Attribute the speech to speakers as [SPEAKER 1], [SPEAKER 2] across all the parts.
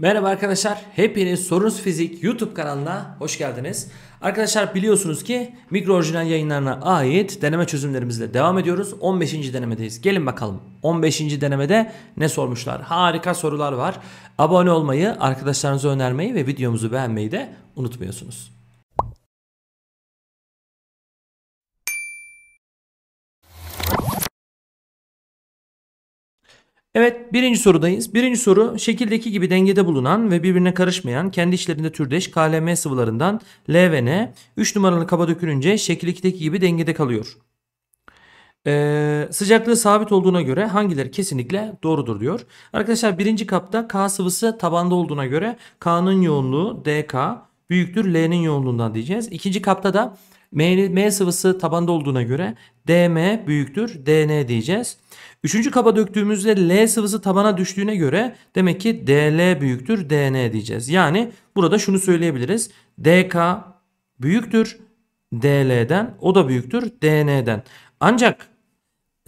[SPEAKER 1] Merhaba arkadaşlar. Hepiniz Sorunsuz Fizik YouTube kanalına hoş geldiniz. Arkadaşlar biliyorsunuz ki mikro orijinal yayınlarına ait deneme çözümlerimizle devam ediyoruz. 15. denemedeyiz. Gelin bakalım 15. denemede ne sormuşlar? Harika sorular var. Abone olmayı, arkadaşlarınıza önermeyi ve videomuzu beğenmeyi de unutmuyorsunuz. Evet birinci sorudayız. Birinci soru şekildeki gibi dengede bulunan ve birbirine karışmayan kendi içlerinde türdeş KLM sıvılarından L ve N 3 numaralı kaba dökülünce şekildeki gibi dengede kalıyor. Ee, sıcaklığı sabit olduğuna göre hangileri kesinlikle doğrudur diyor. Arkadaşlar birinci kapta K sıvısı tabanda olduğuna göre K'nın yoğunluğu DK büyüktür L'nin yoğunluğundan diyeceğiz. İkinci kapta da M, M sıvısı tabanda olduğuna göre DM büyüktür DN diyeceğiz. Üçüncü kaba döktüğümüzde L sıvısı tabana düştüğüne göre demek ki DL büyüktür DN diyeceğiz. Yani burada şunu söyleyebiliriz. DK büyüktür DL'den o da büyüktür DN'den. Ancak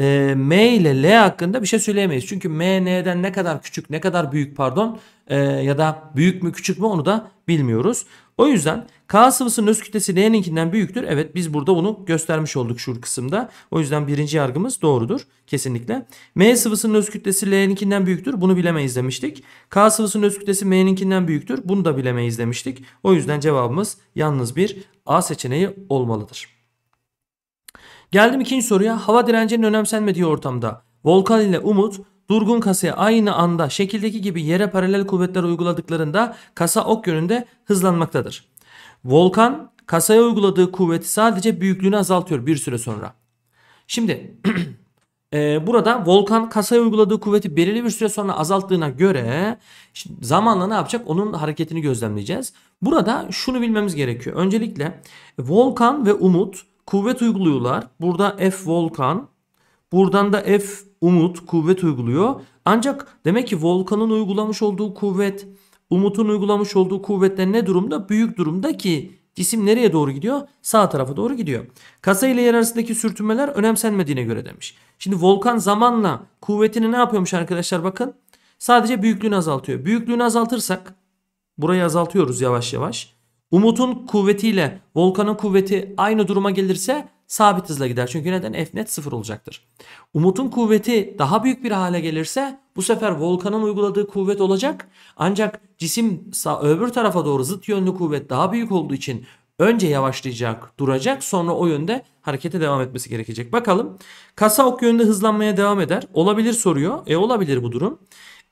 [SPEAKER 1] e, M ile L hakkında bir şey söyleyemeyiz. Çünkü M N'den ne kadar küçük ne kadar büyük pardon e, ya da büyük mü küçük mü onu da bilmiyoruz. O yüzden K sıvısının öz kütlesi N'ninkinden büyüktür. Evet biz burada bunu göstermiş olduk şu kısımda. O yüzden birinci yargımız doğrudur kesinlikle. M sıvısının öz kütlesi L'ninkinden büyüktür. Bunu bilemeyiz demiştik. K sıvısının öz kütlesi M'ninkinden büyüktür. Bunu da bilemeyiz demiştik. O yüzden cevabımız yalnız bir A seçeneği olmalıdır. Geldim ikinci soruya. Hava direncinin önemsenmediği ortamda Volkan ile Umut durgun kasaya aynı anda şekildeki gibi yere paralel kuvvetler uyguladıklarında kasa ok yönünde hızlanmaktadır. Volkan kasaya uyguladığı kuvveti sadece büyüklüğünü azaltıyor bir süre sonra. Şimdi e, burada volkan kasaya uyguladığı kuvveti belirli bir süre sonra azalttığına göre zamanla ne yapacak onun hareketini gözlemleyeceğiz. Burada şunu bilmemiz gerekiyor. Öncelikle volkan ve umut kuvvet uyguluyorlar. Burada F Volkan, buradan da F Umut kuvvet uyguluyor. Ancak demek ki Volkan'ın uygulamış olduğu kuvvet, Umut'un uygulamış olduğu kuvvetler ne durumda? Büyük durumda ki cisim nereye doğru gidiyor? Sağ tarafa doğru gidiyor. Kasa ile yer arasındaki sürtünmeler önemsenmediğine göre demiş. Şimdi Volkan zamanla kuvvetini ne yapıyormuş arkadaşlar bakın. Sadece büyüklüğünü azaltıyor. Büyüklüğünü azaltırsak burayı azaltıyoruz yavaş yavaş. Umut'un kuvvetiyle Volkan'ın kuvveti aynı duruma gelirse sabit hızla gider. Çünkü neden? F net sıfır olacaktır. Umut'un kuvveti daha büyük bir hale gelirse bu sefer Volkan'ın uyguladığı kuvvet olacak. Ancak cisim sağ, öbür tarafa doğru zıt yönlü kuvvet daha büyük olduğu için önce yavaşlayacak, duracak sonra o yönde harekete devam etmesi gerekecek. Bakalım. Kasa ok yönünde hızlanmaya devam eder. Olabilir soruyor. E olabilir bu durum.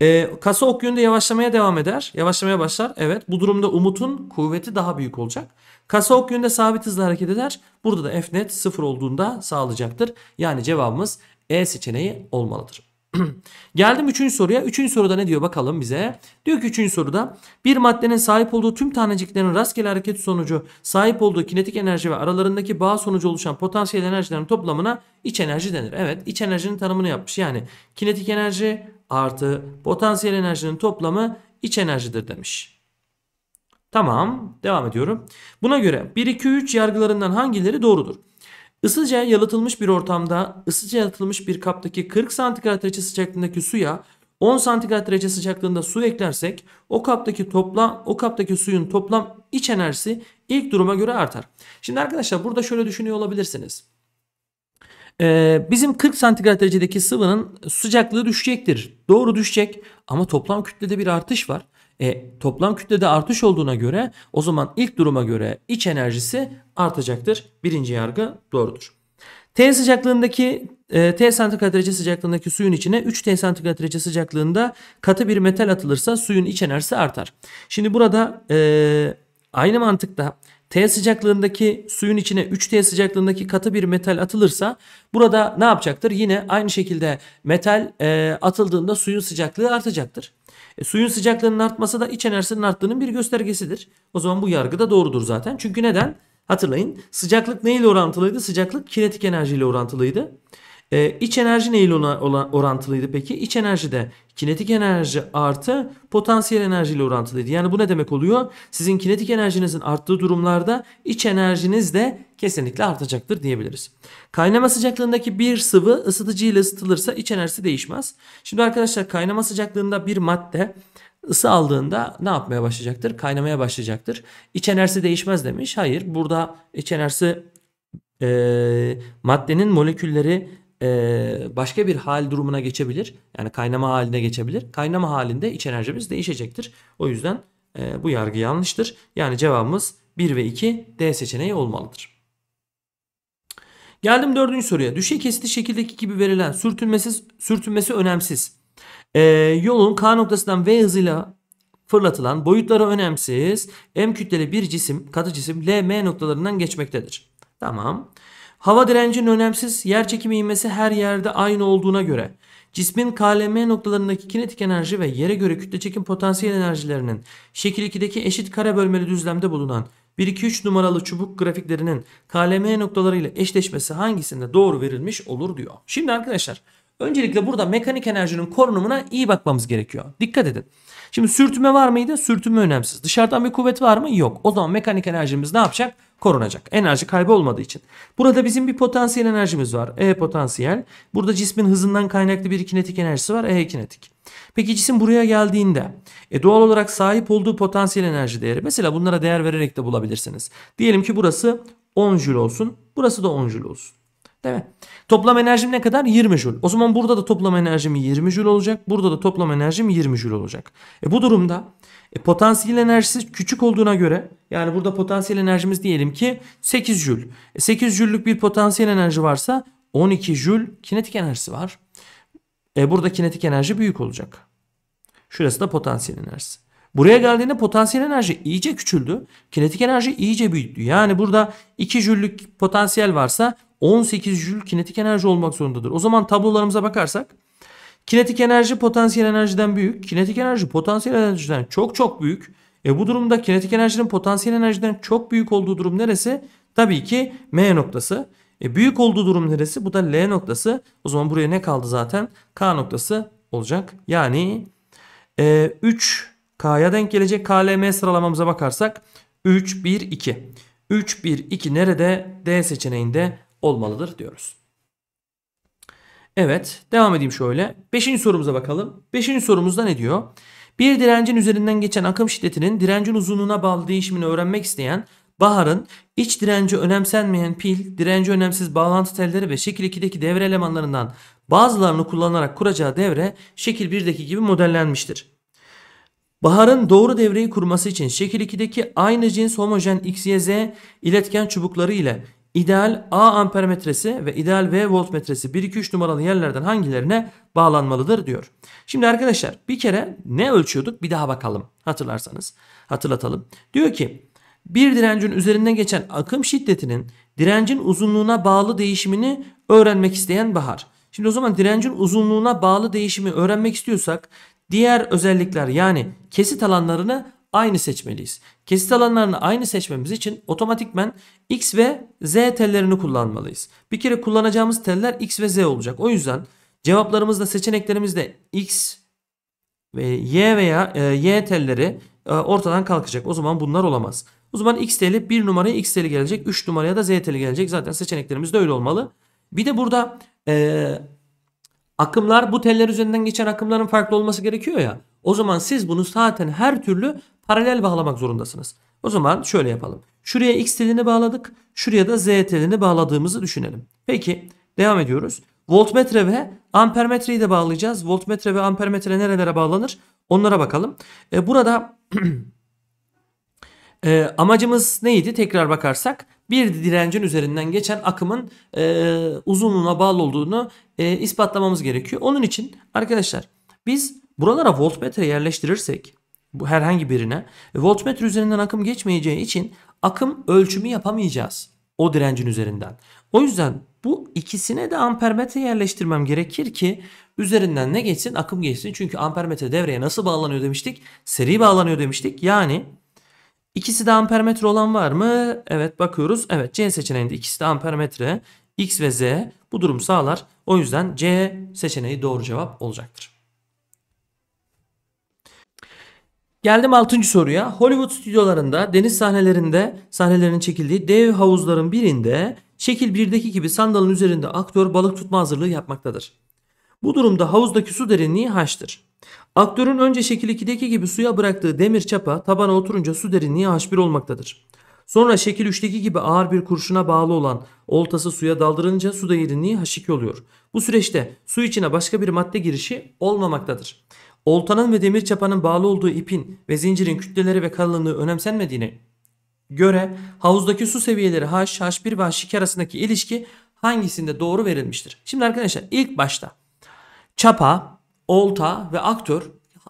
[SPEAKER 1] E, kasa ok yönünde yavaşlamaya devam eder. Yavaşlamaya başlar. Evet bu durumda Umut'un kuvveti daha büyük olacak. Kasa ok yönünde sabit hızla hareket eder. Burada da F net 0 olduğunda sağlayacaktır. Yani cevabımız E seçeneği olmalıdır. Geldim 3. soruya. 3. soruda ne diyor bakalım bize. Diyor ki 3. soruda bir maddenin sahip olduğu tüm taneciklerin rastgele hareket sonucu sahip olduğu kinetik enerji ve aralarındaki bağ sonucu oluşan potansiyel enerjilerin toplamına iç enerji denir. Evet iç enerjinin tanımını yapmış. Yani kinetik enerji artı potansiyel enerjinin toplamı iç enerjidir demiş. Tamam devam ediyorum. Buna göre 1, 2, 3 yargılarından hangileri doğrudur? Isıca yalıtılmış bir ortamda ısıca yalıtılmış bir kaptaki 40 santigrat derece sıcaklığındaki suya 10 santigrat derece sıcaklığında su eklersek o kaptaki toplam o kaptaki suyun toplam iç enerjisi ilk duruma göre artar. Şimdi arkadaşlar burada şöyle düşünüyor olabilirsiniz. Ee, bizim 40 santigrat derecedeki sıvının sıcaklığı düşecektir. Doğru düşecek ama toplam kütlede bir artış var. E, toplam kütlede artış olduğuna göre o zaman ilk duruma göre iç enerjisi artacaktır. Birinci yargı doğrudur. T sıcaklığındaki e, T santigrat derece sıcaklığındaki suyun içine 3 T santigrat derece sıcaklığında katı bir metal atılırsa suyun iç enerjisi artar. Şimdi burada e, aynı mantıkta T sıcaklığındaki suyun içine 3T sıcaklığındaki katı bir metal atılırsa burada ne yapacaktır? Yine aynı şekilde metal e, atıldığında suyun sıcaklığı artacaktır. E, suyun sıcaklığının artması da iç enerjisinin arttığının bir göstergesidir. O zaman bu yargı da doğrudur zaten. Çünkü neden? Hatırlayın sıcaklık neyle orantılıydı? Sıcaklık kinetik enerjiyle orantılıydı. orantılıydı. E, iç enerji neyle olan, orantılıydı peki? İç enerji de kinetik enerji artı potansiyel enerji ile orantılıydı. Yani bu ne demek oluyor? Sizin kinetik enerjinizin arttığı durumlarda iç enerjiniz de kesinlikle artacaktır diyebiliriz. Kaynama sıcaklığındaki bir sıvı ısıtıcı ile ısıtılırsa iç enerjisi değişmez. Şimdi arkadaşlar kaynama sıcaklığında bir madde ısı aldığında ne yapmaya başlayacaktır? Kaynamaya başlayacaktır. İç enerjisi değişmez demiş. Hayır burada iç enerjisi e, maddenin molekülleri başka bir hal durumuna geçebilir. Yani kaynama haline geçebilir. Kaynama halinde iç enerjimiz değişecektir. O yüzden bu yargı yanlıştır. Yani cevabımız 1 ve 2 D seçeneği olmalıdır. Geldim dördüncü soruya. Düşey kesiti şekildeki gibi verilen sürtünmesiz, sürtünmesi önemsiz. E, yolun K noktasından V hızıyla fırlatılan boyutları önemsiz M kütleli bir cisim katı cisim L M noktalarından geçmektedir. Tamam. Tamam. Hava direncinin önemsiz yer çekimi ivmesi her yerde aynı olduğuna göre cismin KLM noktalarındaki kinetik enerji ve yere göre kütle çekim potansiyel enerjilerinin şekil 2'deki eşit kare bölmeli düzlemde bulunan 1-2-3 numaralı çubuk grafiklerinin KLM noktalarıyla eşleşmesi hangisinde doğru verilmiş olur diyor. Şimdi arkadaşlar öncelikle burada mekanik enerjinin korunumuna iyi bakmamız gerekiyor. Dikkat edin. Şimdi sürtünme var mıydı? Sürtünme önemsiz. Dışarıdan bir kuvvet var mı? Yok. O zaman mekanik enerjimiz ne yapacak? korunacak. Enerji kaybı olmadığı için. Burada bizim bir potansiyel enerjimiz var. E potansiyel. Burada cismin hızından kaynaklı bir kinetik enerjisi var. E kinetik. Peki cisim buraya geldiğinde e, doğal olarak sahip olduğu potansiyel enerji değeri. Mesela bunlara değer vererek de bulabilirsiniz. Diyelim ki burası 10 jül olsun. Burası da 10 jül olsun. Değil mi? Toplam enerjim ne kadar? 20 Joule. O zaman burada da toplam enerjim 20 Joule olacak. Burada da toplam enerjim 20 Joule olacak. E bu durumda e, potansiyel enerjisi küçük olduğuna göre yani burada potansiyel enerjimiz diyelim ki 8 Joule. E, 8 Joule'lük bir potansiyel enerji varsa 12 Joule kinetik enerjisi var. E, burada kinetik enerji büyük olacak. Şurası da potansiyel enerjisi. Buraya geldiğinde potansiyel enerji iyice küçüldü. Kinetik enerji iyice büyüdü. Yani burada 2 jüllük potansiyel varsa 18 jül kinetik enerji olmak zorundadır. O zaman tablolarımıza bakarsak kinetik enerji potansiyel enerjiden büyük. Kinetik enerji potansiyel enerjiden çok çok büyük. E bu durumda kinetik enerjinin potansiyel enerjiden çok büyük olduğu durum neresi? Tabii ki M noktası. E büyük olduğu durum neresi? Bu da L noktası. O zaman buraya ne kaldı zaten? K noktası olacak. Yani e, 3 K'ya denk gelecek. KLM sıralamamıza bakarsak 3, 1, 2. 3, 1, 2 nerede? D seçeneğinde olmalıdır diyoruz. Evet devam edeyim şöyle. Beşinci sorumuza bakalım. Beşinci sorumuzda ne diyor? Bir direncin üzerinden geçen akım şiddetinin direncin uzunluğuna bağlı değişimini öğrenmek isteyen Bahar'ın iç direnci önemsenmeyen pil, direnci önemsiz bağlantı telleri ve şekil 2'deki devre elemanlarından bazılarını kullanarak kuracağı devre şekil 1'deki gibi modellenmiştir. Bahar'ın doğru devreyi kurması için şekil 2'deki aynı cins homojen XYZ iletken çubukları ile ideal A ampermetresi ve ideal V voltmetresi 1 2 3 numaralı yerlerden hangilerine bağlanmalıdır diyor. Şimdi arkadaşlar bir kere ne ölçüyorduk bir daha bakalım hatırlarsanız hatırlatalım. Diyor ki bir direncin üzerinde geçen akım şiddetinin direncin uzunluğuna bağlı değişimini öğrenmek isteyen Bahar. Şimdi o zaman direncin uzunluğuna bağlı değişimi öğrenmek istiyorsak diğer özellikler yani kesit alanlarını aynı seçmeliyiz. Kesit alanlarını aynı seçmemiz için otomatikmen x ve z tellerini kullanmalıyız. Bir kere kullanacağımız teller x ve z olacak. O yüzden cevaplarımızda seçeneklerimizde x ve y veya e, y telleri e, ortadan kalkacak. O zaman bunlar olamaz. O zaman x teli 1 numaraya x teli gelecek. 3 numaraya da z teli gelecek. Zaten seçeneklerimiz de öyle olmalı. Bir de burada e, akımlar bu teller üzerinden geçen akımların farklı olması gerekiyor ya. O zaman siz bunu zaten her türlü paralel bağlamak zorundasınız. O zaman şöyle yapalım. Şuraya x telini bağladık. Şuraya da z telini bağladığımızı düşünelim. Peki devam ediyoruz. Voltmetre ve ampermetreyi de bağlayacağız. Voltmetre ve ampermetre nerelere bağlanır? Onlara bakalım. E, burada e, amacımız neydi? Tekrar bakarsak bir direncin üzerinden geçen akımın e, uzunluğuna bağlı olduğunu e, ispatlamamız gerekiyor. Onun için arkadaşlar biz buralara voltmetre yerleştirirsek bu herhangi birine voltmetre üzerinden akım geçmeyeceği için akım ölçümü yapamayacağız o direncin üzerinden. O yüzden bu ikisine de ampermetre yerleştirmem gerekir ki üzerinden ne geçsin akım geçsin. Çünkü ampermetre devreye nasıl bağlanıyor demiştik? Seri bağlanıyor demiştik. Yani ikisi de ampermetre olan var mı? Evet bakıyoruz. Evet C seçeneğinde ikisi de ampermetre. X ve Z bu durum sağlar. O yüzden C seçeneği doğru cevap olacaktır. Geldim 6. soruya. Hollywood stüdyolarında deniz sahnelerinde sahnelerin çekildiği dev havuzların birinde şekil 1'deki gibi sandalın üzerinde aktör balık tutma hazırlığı yapmaktadır. Bu durumda havuzdaki su derinliği h'tır. Aktörün önce şekil 2'deki gibi suya bıraktığı demir çapa tabana oturunca su derinliği h1 olmaktadır. Sonra şekil 3'teki gibi ağır bir kurşuna bağlı olan oltası suya daldırınca su derinliği h2 oluyor. Bu süreçte su içine başka bir madde girişi olmamaktadır oltanın ve demir çapanın bağlı olduğu ipin ve zincirin kütleleri ve kalınlığı önemsenmediğine göre havuzdaki su seviyeleri H, H1 ve H2 arasındaki ilişki hangisinde doğru verilmiştir? Şimdi arkadaşlar ilk başta çapa, olta ve aktör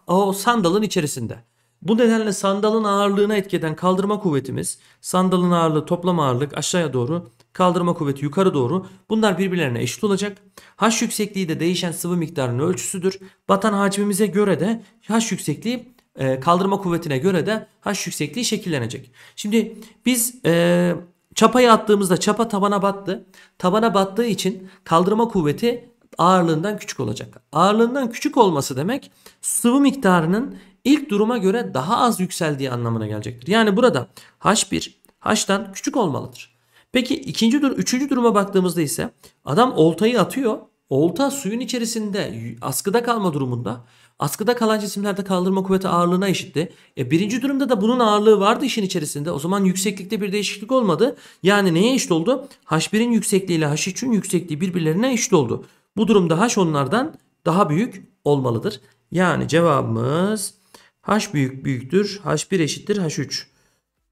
[SPEAKER 1] o sandalın içerisinde. Bu nedenle sandalın ağırlığına etkeden kaldırma kuvvetimiz, sandalın ağırlığı toplam ağırlık aşağıya doğru kaldırma kuvveti yukarı doğru. Bunlar birbirlerine eşit olacak. H yüksekliği de değişen sıvı miktarının ölçüsüdür. Batan hacmimize göre de H yüksekliği e, kaldırma kuvvetine göre de H yüksekliği şekillenecek. Şimdi biz e, çapayı attığımızda çapa tabana battı. Tabana battığı için kaldırma kuvveti ağırlığından küçük olacak. Ağırlığından küçük olması demek sıvı miktarının ilk duruma göre daha az yükseldiği anlamına gelecektir. Yani burada H1 H'tan küçük olmalıdır. Peki ikinci dur üçüncü duruma baktığımızda ise adam oltayı atıyor. Olta suyun içerisinde askıda kalma durumunda. Askıda kalan cisimlerde kaldırma kuvveti ağırlığına eşitti. E, birinci durumda da bunun ağırlığı vardı işin içerisinde. O zaman yükseklikte bir değişiklik olmadı. Yani neye eşit oldu? H1'in yüksekliği ile H3'ün yüksekliği birbirlerine eşit oldu. Bu durumda H onlardan daha büyük olmalıdır. Yani cevabımız H büyük büyüktür. H1 eşittir H3.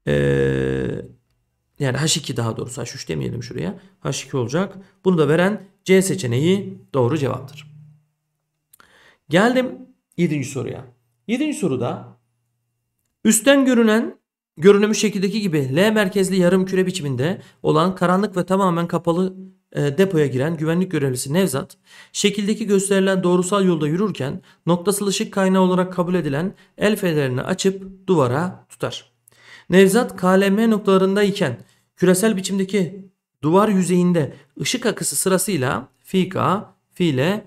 [SPEAKER 1] Eee yani H2 daha doğrusu H3 demeyelim şuraya. H2 olacak. Bunu da veren C seçeneği doğru cevaptır. Geldim 7. soruya. 7. soruda üstten görünen görünümü şekildeki gibi L merkezli yarım küre biçiminde olan karanlık ve tamamen kapalı e, depoya giren güvenlik görevlisi Nevzat, şekildeki gösterilen doğrusal yolda yürürken noktasal ışık kaynağı olarak kabul edilen el fenerini açıp duvara tutar. Nevzat KLM noktalarındayken küresel biçimdeki duvar yüzeyinde ışık akısı sırasıyla fi K, fi L,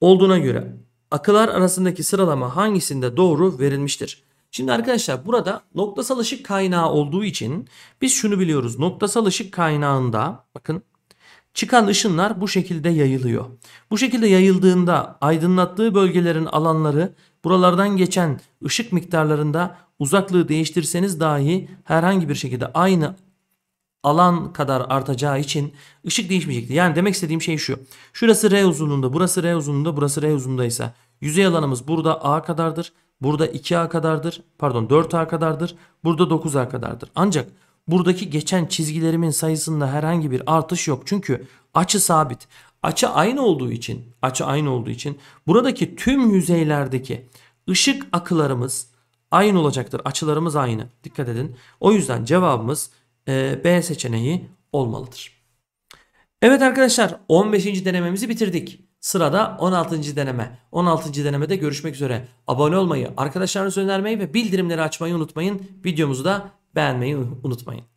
[SPEAKER 1] Olduğuna göre akılar arasındaki sıralama hangisinde doğru verilmiştir? Şimdi arkadaşlar burada noktasal ışık kaynağı olduğu için biz şunu biliyoruz. Noktasal ışık kaynağında bakın çıkan ışınlar bu şekilde yayılıyor. Bu şekilde yayıldığında aydınlattığı bölgelerin alanları buralardan geçen ışık miktarlarında Uzaklığı değiştirseniz dahi herhangi bir şekilde aynı alan kadar artacağı için ışık değişmeyecektir. Yani demek istediğim şey şu. Şurası R uzunluğunda, burası R uzunluğunda, burası R uzunluğundaysa yüzey alanımız burada A kadardır. Burada 2A kadardır. Pardon 4A kadardır. Burada 9A kadardır. Ancak buradaki geçen çizgilerimin sayısında herhangi bir artış yok. Çünkü açı sabit. Açı aynı olduğu için, açı aynı olduğu için buradaki tüm yüzeylerdeki ışık akılarımız aynı olacaktır. Açılarımız aynı. Dikkat edin. O yüzden cevabımız e, B seçeneği olmalıdır. Evet arkadaşlar 15. denememizi bitirdik. Sırada 16. deneme. 16. denemede görüşmek üzere. Abone olmayı, arkadaşlarınızı önermeyi ve bildirimleri açmayı unutmayın. Videomuzu da beğenmeyi unutmayın.